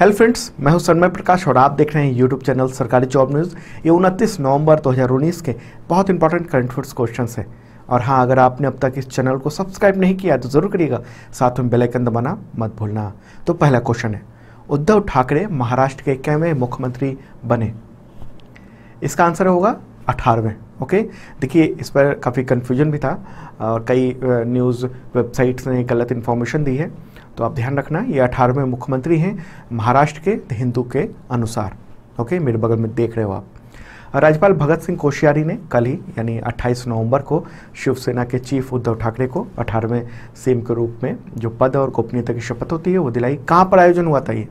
Hello friends मैं हूं सन्मय प्रकाश और आप देख रहे हैं यूट्यूब चैनल सरकारी जॉब न्यूज़ ये उनतीस नवंबर 2019 के बहुत इंपॉर्टेंट करंट अफेयर्स क्वेश्चन है और हाँ अगर आपने अब तक इस चैनल को सब्सक्राइब नहीं किया तो ज़रूर करिएगा साथ में बेलाइकन दबाना मत भूलना तो पहला क्वेश्चन है उद्धव ठाकरे महाराष्ट्र के कैवे मुख्यमंत्री बने इसका आंसर होगा अठारहवें ओके देखिए इस पर काफ़ी कन्फ्यूजन भी था और कई न्यूज़ वेबसाइट्स ने गलत इन्फॉर्मेशन दी है तो आप ध्यान रखना ये अठारहवें मुख्यमंत्री हैं महाराष्ट्र के हिंदू के अनुसार ओके मेरे बगल में देख रहे हो आप राज्यपाल भगत सिंह कोश्यारी ने कल ही यानी 28 नवंबर को शिवसेना के चीफ उद्धव ठाकरे को अठारहवें सीएम के रूप में जो पद और गोपनीयता की शपथ होती है वो दिलाई कहाँ पर आयोजन हुआ था ये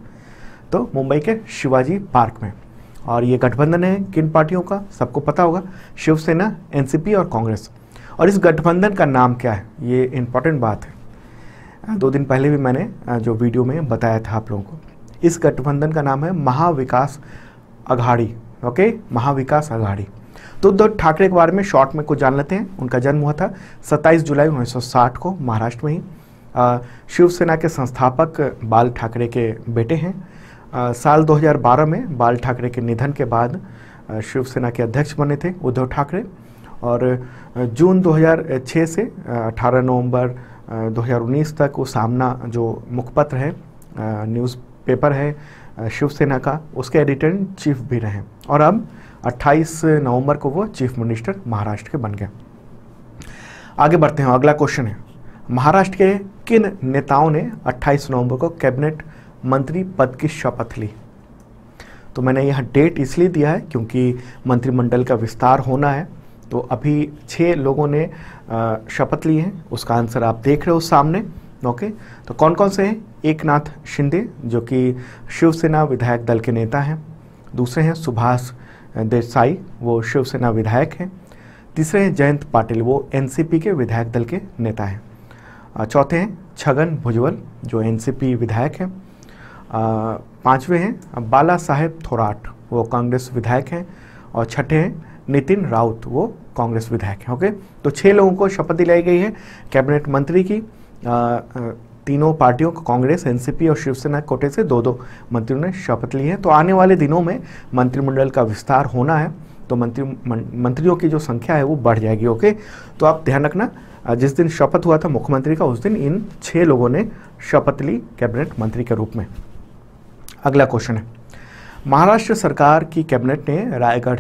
तो मुंबई के शिवाजी पार्क में और ये गठबंधन है किन पार्टियों का सबको पता होगा शिवसेना एनसीपी और कांग्रेस और इस गठबंधन का नाम क्या है ये इम्पोर्टेंट बात है दो दिन पहले भी मैंने जो वीडियो में बताया था आप लोगों को इस गठबंधन का नाम है महाविकास अघाड़ी ओके महाविकास अघाड़ी तो उद्धव ठाकरे के बारे में शॉर्ट में कुछ जान लेते हैं उनका जन्म हुआ था 27 जुलाई 1960 को महाराष्ट्र में ही शिवसेना के संस्थापक बाल ठाकरे के बेटे हैं साल 2012 में बाल ठाकरे के निधन के बाद शिवसेना के अध्यक्ष बने थे उद्धव ठाकरे और जून 2006 से 18 नवंबर 2019 तक वो सामना जो मुखपत्र है न्यूज़ पेपर है शिवसेना का उसके एडिटर चीफ भी रहे और अब 28 नवंबर को वो चीफ मिनिस्टर महाराष्ट्र के बन गए आगे बढ़ते हैं अगला क्वेश्चन है महाराष्ट्र के किन नेताओं ने 28 नवंबर को कैबिनेट मंत्री पद की शपथ ली तो मैंने यह डेट इसलिए दिया है क्योंकि मंत्रिमंडल का विस्तार होना है तो अभी छः लोगों ने शपथ ली है उसका आंसर आप देख रहे हो सामने ओके तो कौन कौन से हैं एक नाथ शिंदे जो कि शिवसेना विधायक दल के नेता हैं दूसरे हैं सुभाष देसाई वो शिवसेना विधायक हैं तीसरे हैं जयंत पाटिल वो एनसीपी के विधायक दल के नेता हैं चौथे हैं छगन भुजबल जो एनसीपी विधायक हैं पाँचवें हैं बाला साहेब थोराट वो कांग्रेस विधायक हैं और छठे हैं नितिन राउत वो कांग्रेस विधायक हैं ओके तो छः लोगों को शपथ दिलाई गई है कैबिनेट मंत्री की आ, तीनों पार्टियों कांग्रेस एनसीपी और शिवसेना कोटे से दो दो मंत्रियों ने शपथ ली है तो आने वाले दिनों में मंत्रिमंडल का विस्तार होना है तो मंत्री मंत्रियों की जो संख्या है वो बढ़ जाएगी ओके तो आप ध्यान रखना जिस दिन शपथ हुआ था मुख्यमंत्री का उस दिन इन छः लोगों ने शपथ ली कैबिनेट मंत्री के रूप में अगला क्वेश्चन है महाराष्ट्र सरकार की कैबिनेट ने रायगढ़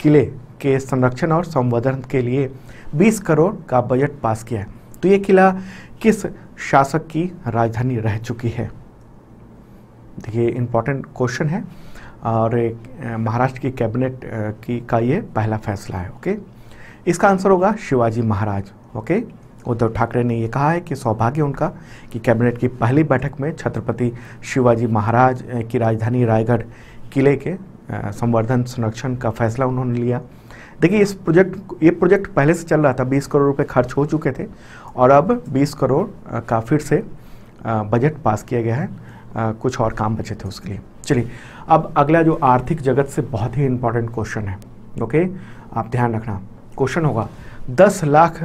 किले के संरक्षण और संवर्धन के लिए 20 करोड़ का बजट पास किया है तो ये किला किस शासक की राजधानी रह चुकी है देखिए इंपॉर्टेंट क्वेश्चन है और महाराष्ट्र की कैबिनेट की का ये पहला फैसला है ओके इसका आंसर होगा शिवाजी महाराज ओके उद्धव ठाकरे ने यह कहा है कि सौभाग्य उनका कि कैबिनेट की पहली बैठक में छत्रपति शिवाजी महाराज की राजधानी रायगढ़ किले के संवर्धन संरक्षण का फैसला उन्होंने लिया देखिए इस प्रोजेक्ट ये प्रोजेक्ट पहले से चल रहा था 20 करोड़ रुपए खर्च हो चुके थे और अब 20 करोड़ का फिर से बजट पास किया गया है कुछ और काम बचे थे उसके लिए चलिए अब अगला जो आर्थिक जगत से बहुत ही इम्पोर्टेंट क्वेश्चन है ओके आप ध्यान रखना क्वेश्चन होगा दस लाख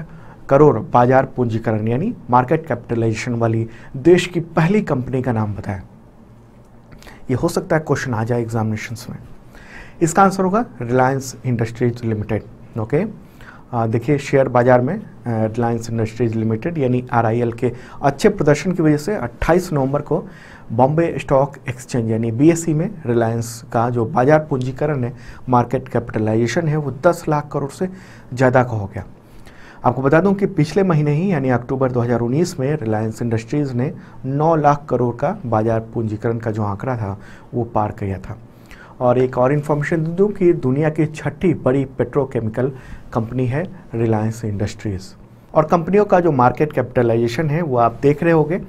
करोड़ बाजार पूंजीकरण यानी मार्केट कैपिटलाइजेशन वाली देश की पहली कंपनी का नाम बताएं ये हो सकता है क्वेश्चन आ जाए एग्जामिनेशन में इसका आंसर होगा रिलायंस इंडस्ट्रीज लिमिटेड ओके देखिए शेयर बाजार में रिलायंस इंडस्ट्रीज लिमिटेड यानी आर के अच्छे प्रदर्शन की वजह से 28 नवंबर को बॉम्बे स्टॉक एक्सचेंज यानी बी e में रिलायंस का जो बाजार पूंजीकरण है मार्केट कैपिटलाइजेशन है वो 10 लाख करोड़ से ज़्यादा का हो गया आपको बता दूं कि पिछले महीने ही यानी अक्टूबर 2019 में रिलायंस इंडस्ट्रीज़ ने 9 लाख करोड़ का बाजार पूंजीकरण का जो आंकड़ा था वो पार किया था और एक और इन्फॉर्मेशन दे दूँ कि दुनिया की छठी बड़ी पेट्रोकेमिकल कंपनी है रिलायंस इंडस्ट्रीज़ और कंपनियों का जो मार्केट कैपिटलाइजेशन है वो आप देख रहे होंगे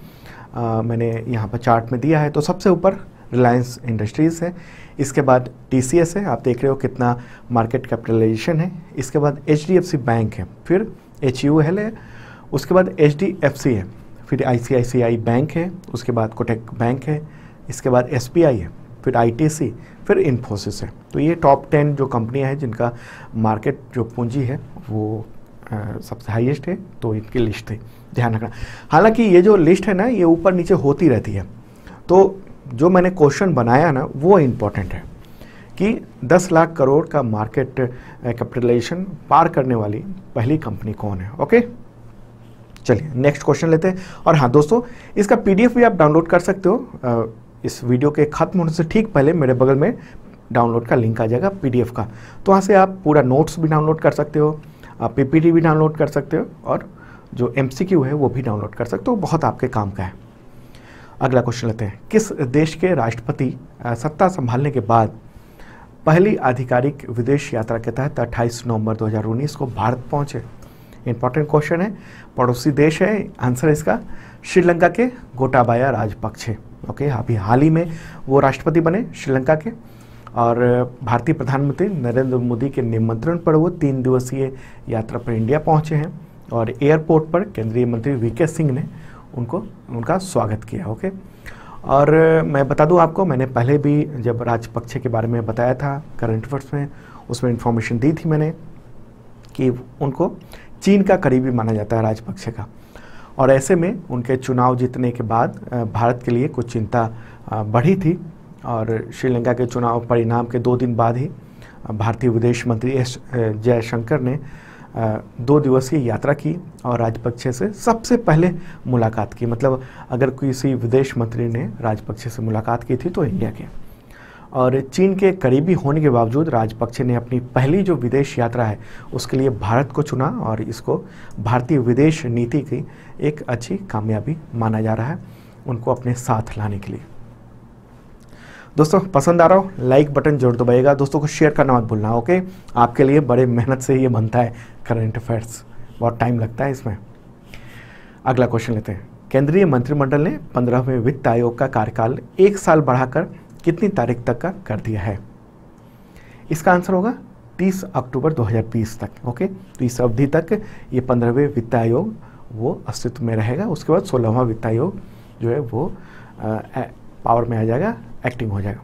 मैंने यहाँ पर चार्ट में दिया है तो सबसे ऊपर रिलायंस इंडस्ट्रीज़ है इसके बाद टी है आप देख रहे हो कितना मार्केट कैपिटलाइजेशन है इसके बाद एच बैंक है फिर एच यू एल है उसके बाद एच डी एफ सी है फिर आई सी आई सी आई बैंक है उसके बाद कोटेक बैंक है इसके बाद एस बी आई है फिर आई टी सी फिर इन्फोसिस है तो ये टॉप टेन जो कंपनियां हैं जिनका मार्केट जो पूंजी है वो आ, सबसे हाईएस्ट है तो इनकी लिस्ट थी ध्यान रखना हालांकि ये जो लिस्ट है ना ये ऊपर नीचे होती रहती है तो जो मैंने क्वेश्चन बनाया ना वो इम्पोर्टेंट है कि 10 लाख करोड़ का मार्केट कैपिटलाइजेशन पार करने वाली पहली कंपनी कौन है ओके चलिए नेक्स्ट क्वेश्चन लेते हैं और हाँ दोस्तों इसका पीडीएफ भी आप डाउनलोड कर सकते हो इस वीडियो के खत्म होने से ठीक पहले मेरे बगल में डाउनलोड का लिंक आ जाएगा पीडीएफ का तो वहाँ से आप पूरा नोट्स भी डाउनलोड कर सकते हो आप पीपीटी भी डाउनलोड कर सकते हो और जो एमसीक्यू है वो भी डाउनलोड कर सकते हो बहुत आपके काम का है अगला क्वेश्चन लेते हैं किस देश के राष्ट्रपति सत्ता संभालने के बाद पहली आधिकारिक विदेश यात्रा के तहत 28 नवंबर 2019 को भारत पहुंचे इंपॉर्टेंट क्वेश्चन है पड़ोसी देश है आंसर इसका श्रीलंका के गोटाबाया राजपक्षे ओके अभी हाल ही में वो राष्ट्रपति बने श्रीलंका के और भारतीय प्रधानमंत्री नरेंद्र मोदी के निमंत्रण पर वो तीन दिवसीय यात्रा पर इंडिया पहुंचे हैं और एयरपोर्ट पर केंद्रीय मंत्री वी सिंह ने उनको उनका स्वागत किया ओके और मैं बता दूं आपको मैंने पहले भी जब राजपक्षे के बारे में बताया था करंट अफेयर्स में उसमें इन्फॉर्मेशन दी थी मैंने कि उनको चीन का करीबी माना जाता है राजपक्षे का और ऐसे में उनके चुनाव जीतने के बाद भारत के लिए कुछ चिंता बढ़ी थी और श्रीलंका के चुनाव परिणाम के दो दिन बाद ही भारतीय विदेश मंत्री एस जयशंकर ने दो दिवस की यात्रा की और राजपक्षे से सबसे पहले मुलाकात की मतलब अगर किसी विदेश मंत्री ने राजपक्षे से मुलाकात की थी तो इंडिया के और चीन के करीबी होने के बावजूद राजपक्षे ने अपनी पहली जो विदेश यात्रा है उसके लिए भारत को चुना और इसको भारतीय विदेश नीति की एक अच्छी कामयाबी माना जा रहा है उनको अपने साथ लाने के लिए दोस्तों पसंद आ रहा हो लाइक बटन जरूर दबाइएगा दोस्तों को शेयर करना मत भूलना ओके आपके लिए बड़े मेहनत से ये बनता है करंट अफेयर्स बहुत टाइम लगता है इसमें अगला क्वेश्चन लेते हैं केंद्रीय मंत्रिमंडल ने पंद्रहवें वित्त आयोग का कार्यकाल एक साल बढ़ाकर कितनी तारीख तक का कर दिया है इसका आंसर होगा 30 अक्टूबर 2020 तक ओके तो इस अवधि तक ये पंद्रहवें वित्त आयोग वो अस्तित्व में रहेगा उसके बाद सोलहवा वित्त आयोग जो है वो आ, आ, पावर में आ जाएगा एक्टिव हो जाएगा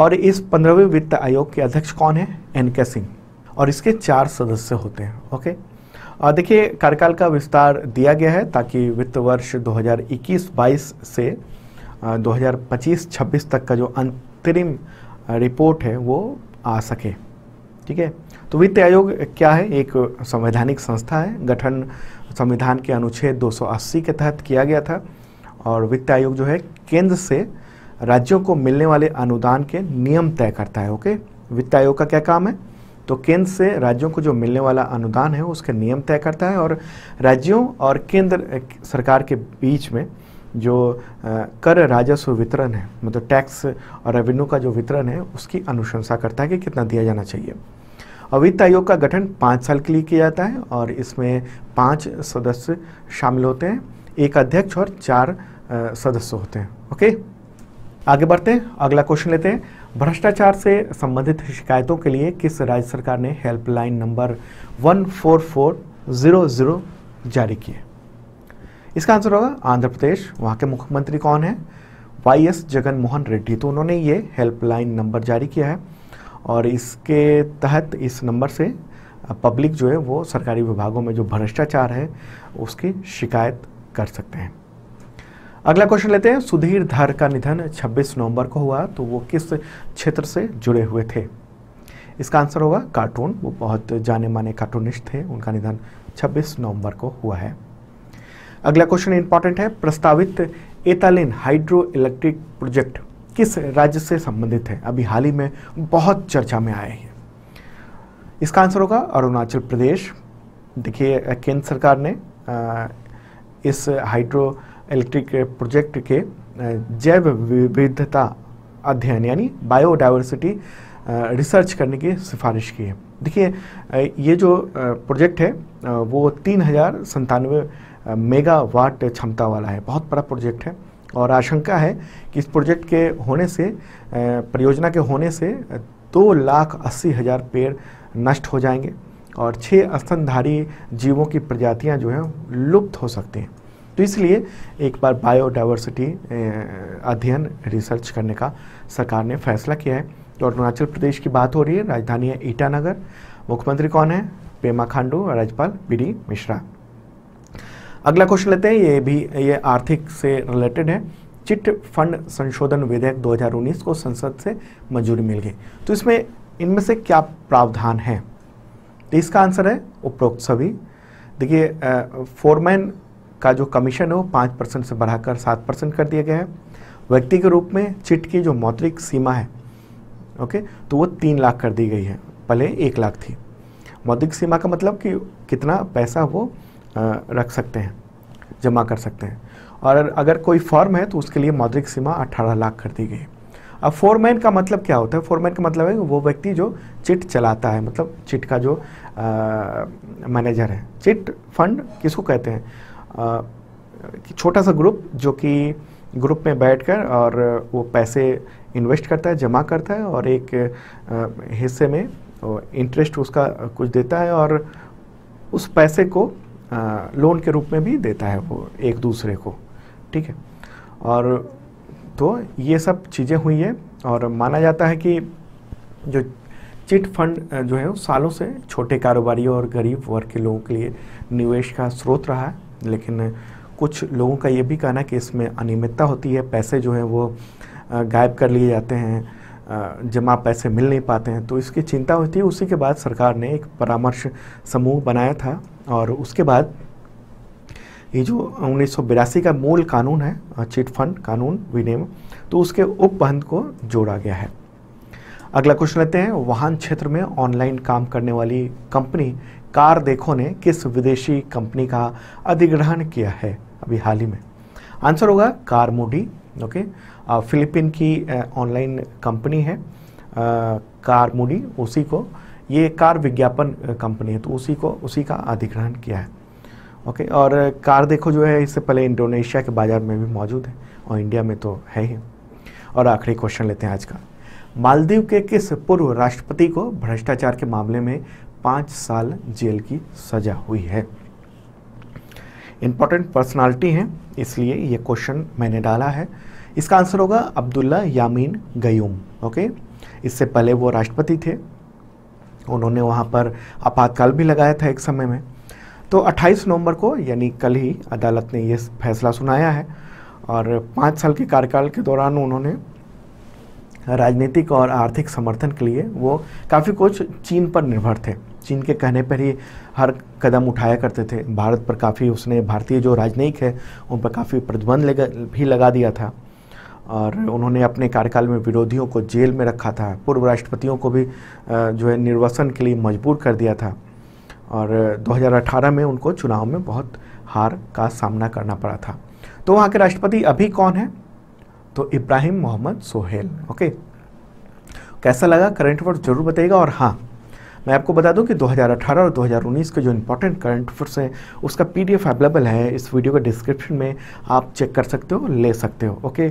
और इस पंद्रहवें वित्त आयोग के अध्यक्ष कौन है एन के सिंह और इसके चार सदस्य होते हैं ओके और देखिए कार्यकाल का विस्तार दिया गया है ताकि वित्त वर्ष 2021-22 से 2025-26 तक का जो अंतरिम रिपोर्ट है वो आ सके ठीक है तो वित्त आयोग क्या है एक संवैधानिक संस्था है गठन संविधान के अनुच्छेद 280 के तहत किया गया था और वित्त आयोग जो है केंद्र से राज्यों को मिलने वाले अनुदान के नियम तय करता है ओके वित्त आयोग का क्या काम है तो केंद्र से राज्यों को जो मिलने वाला अनुदान है उसके नियम तय करता है और राज्यों और केंद्र सरकार के बीच में जो कर राजस्व वितरण है मतलब टैक्स और रेवेन्यू का जो वितरण है उसकी अनुशंसा करता है कि कितना दिया जाना चाहिए और वित्त आयोग का गठन पाँच साल के लिए किया जाता है और इसमें पाँच सदस्य शामिल होते हैं एक अध्यक्ष और चार सदस्य होते हैं ओके आगे बढ़ते हैं अगला क्वेश्चन लेते हैं भ्रष्टाचार से संबंधित शिकायतों के लिए किस राज्य सरकार ने helpline number one four four zero zero जारी किए इसका आंसर होगा आंध्र प्रदेश वहाँ के मुख्यमंत्री कौन है वाई एस जगन मोहन रेड्डी तो उन्होंने ये हेल्पलाइन नंबर जारी किया है और इसके तहत इस नंबर से पब्लिक जो है वो सरकारी विभागों में जो भ्रष्टाचार है उसकी शिकायत कर सकते हैं अगला क्वेश्चन लेते हैं सुधीर धर का निधन 26 नवंबर को हुआ तो वो किस क्षेत्र से जुड़े हुए थे इसका आंसर होगा कार्टून वो बहुत जाने माने कार्टूनिस्ट थे उनका निधन 26 नवंबर को हुआ है अगला क्वेश्चन इंपॉर्टेंट है प्रस्तावित एतालिन हाइड्रो इलेक्ट्रिक प्रोजेक्ट किस राज्य से संबंधित है अभी हाल ही में बहुत चर्चा में आए हैं इसका आंसर होगा अरुणाचल प्रदेश देखिए केंद्र सरकार ने आ, इस हाइड्रो इलेक्ट्रिक प्रोजेक्ट uh, के uh, जैव विविधता अध्ययन यानी बायोडाइवर्सिटी रिसर्च uh, करने की सिफारिश की है देखिए ये जो प्रोजेक्ट है वो तीन हज़ार संतानवे मेगावाट क्षमता वाला है बहुत बड़ा प्रोजेक्ट है और आशंका है कि इस प्रोजेक्ट के होने से परियोजना के होने से दो लाख अस्सी हज़ार पेड़ नष्ट हो जाएंगे और छः स्तनधारी जीवों की प्रजातियां जो हैं लुप्त हो सकती हैं तो इसलिए एक बार बायोडाइवर्सिटी अध्ययन रिसर्च करने का सरकार ने फैसला किया है तो अरुणाचल प्रदेश की बात हो रही है राजधानी है ईटानगर मुख्यमंत्री कौन है पेमा खांडू राज्यपाल बी मिश्रा अगला क्वेश्चन लेते हैं ये भी ये आर्थिक से रिलेटेड है चिट फंड संशोधन विधेयक 2019 को संसद से मंजूरी मिल गई तो इसमें इनमें से क्या प्रावधान है तो इसका आंसर है उपरोक्त सभी देखिए फोरमैन का जो कमीशन है वो पाँच परसेंट से बढ़ाकर सात परसेंट कर दिया गया है व्यक्ति के रूप में चिट की जो मौद्रिक सीमा है ओके तो वो तीन लाख कर दी गई है पहले एक लाख थी मौद्रिक सीमा का मतलब कि कितना पैसा वो रख सकते हैं जमा कर सकते हैं और अगर कोई फॉर्म है तो उसके लिए मौद्रिक सीमा अट्ठारह लाख कर दी गई है अब फोरमैन का मतलब क्या होता है फोरमैन का मतलब है वो व्यक्ति जो चिट चलाता है मतलब चिट का जो मैनेजर है चिट फंड किसको कहते हैं छोटा सा ग्रुप जो कि ग्रुप में बैठकर और वो पैसे इन्वेस्ट करता है जमा करता है और एक हिस्से में इंटरेस्ट उसका कुछ देता है और उस पैसे को लोन के रूप में भी देता है वो एक दूसरे को ठीक है और तो ये सब चीज़ें हुई है और माना जाता है कि जो चिट फंड जो है वो सालों से छोटे कारोबारियों और गरीब वर्ग के लोगों के लिए निवेश का स्रोत रहा है लेकिन कुछ लोगों का ये भी कहना है कि इसमें अनियमितता होती है पैसे जो हैं वो गायब कर लिए जाते हैं जमा पैसे मिल नहीं पाते हैं तो इसकी चिंता होती है उसी के बाद सरकार ने एक परामर्श समूह बनाया था और उसके बाद ये जो उन्नीस का मूल कानून है चिट फंड कानून विनियम तो उसके उपबंध को जोड़ा गया है अगला क्वेश्चन लेते हैं वाहन क्षेत्र में ऑनलाइन काम करने वाली कंपनी कार देखो ने किस विदेशी कंपनी का अधिग्रहण किया है अभी हाल ही में आंसर होगा कार मोडी ओके फिलिपिन की ऑनलाइन कंपनी है कार मोडी उसी को ये कार विज्ञापन कंपनी है तो उसी को उसी का अधिग्रहण किया है ओके और कार देखो जो है इससे पहले इंडोनेशिया के बाजार में भी मौजूद है और इंडिया में तो है ही और आखिरी क्वेश्चन लेते हैं आज का मालदीव के किस पूर्व राष्ट्रपति को भ्रष्टाचार के मामले में पांच साल जेल की सजा हुई है इंपॉर्टेंट पर्सनालिटी हैं इसलिए ये क्वेश्चन मैंने डाला है इसका आंसर होगा अब्दुल्ला यामीन गयूम ओके इससे पहले वो राष्ट्रपति थे उन्होंने वहाँ पर आपातकाल भी लगाया था एक समय में तो 28 नवंबर को यानी कल ही अदालत ने यह फैसला सुनाया है और पाँच साल के कार्यकाल के दौरान उन्होंने राजनीतिक और आर्थिक समर्थन के लिए वो काफ़ी कुछ चीन पर निर्भर थे चीन के कहने पर ही हर कदम उठाया करते थे भारत पर काफ़ी उसने भारतीय जो राजनयिक है उन पर काफ़ी प्रतिबंध भी लगा दिया था और उन्होंने अपने कार्यकाल में विरोधियों को जेल में रखा था पूर्व राष्ट्रपतियों को भी जो है निर्वासन के लिए मजबूर कर दिया था और 2018 में उनको चुनाव में बहुत हार का सामना करना पड़ा था तो वहाँ के राष्ट्रपति अभी कौन है तो इब्राहिम मोहम्मद सोहेल ओके कैसा लगा करंट वर्ड जरूर बताइएगा और हाँ मैं आपको बता दूं कि 2018 और 2019 के जो इंपॉर्टेंट करंट अफेयर्स हैं उसका पीडीएफ अवेलेबल है इस वीडियो के डिस्क्रिप्शन में आप चेक कर सकते हो ले सकते हो ओके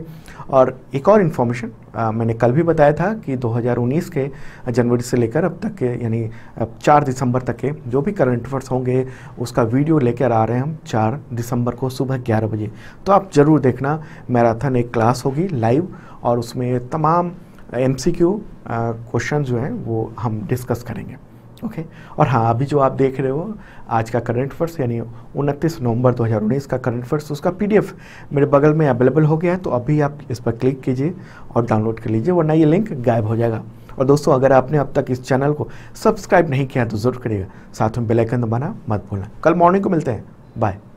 और एक और इन्फॉर्मेशन मैंने कल भी बताया था कि 2019 के जनवरी से लेकर अब तक के यानी अब चार दिसंबर तक के जो भी करंट अफेयर्स होंगे उसका वीडियो लेकर आ रहे हैं हम चार दिसंबर को सुबह ग्यारह बजे तो आप ज़रूर देखना मैराथन एक क्लास होगी लाइव और उसमें तमाम एम सी क्यू क्वेश्चन जो हैं वो हम डिस्कस करेंगे ओके okay? और हाँ अभी जो आप देख रहे हो आज का करंट अफेयर्स यानी उनतीस नवंबर 2019 का करंट अफेयर्स उसका पीडीएफ मेरे बगल में अवेलेबल हो गया है तो अभी आप इस पर क्लिक कीजिए और डाउनलोड कर लीजिए वरना ये लिंक गायब हो जाएगा और दोस्तों अगर आपने अब तक इस चैनल को सब्सक्राइब नहीं किया तो ज़रूर करिएगा साथ में बेलाइकन दबाना मत भूलना कल मॉर्निंग को मिलते हैं बाय